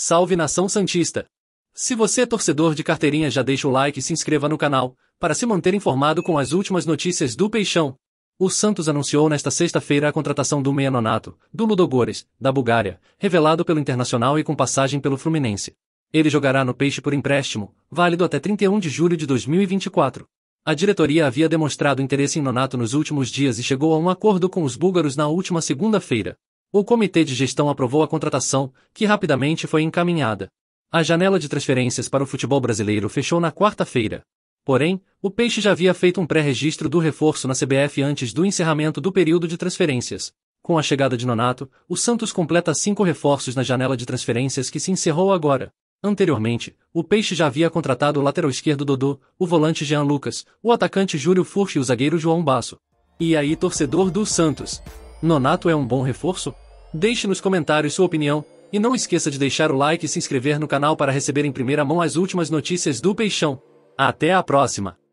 Salve nação santista! Se você é torcedor de carteirinha já deixa o like e se inscreva no canal, para se manter informado com as últimas notícias do Peixão. O Santos anunciou nesta sexta-feira a contratação do meia nonato, do Ludogores, da Bulgária, revelado pelo Internacional e com passagem pelo Fluminense. Ele jogará no Peixe por empréstimo, válido até 31 de julho de 2024. A diretoria havia demonstrado interesse em Nonato nos últimos dias e chegou a um acordo com os búlgaros na última segunda-feira. O Comitê de Gestão aprovou a contratação, que rapidamente foi encaminhada. A janela de transferências para o futebol brasileiro fechou na quarta-feira. Porém, o Peixe já havia feito um pré-registro do reforço na CBF antes do encerramento do período de transferências. Com a chegada de Nonato, o Santos completa cinco reforços na janela de transferências que se encerrou agora. Anteriormente, o Peixe já havia contratado o lateral esquerdo Dodô, o volante Jean Lucas, o atacante Júlio Furch e o zagueiro João Basso. E aí, torcedor do Santos? Nonato é um bom reforço? Deixe nos comentários sua opinião, e não esqueça de deixar o like e se inscrever no canal para receber em primeira mão as últimas notícias do Peixão. Até a próxima!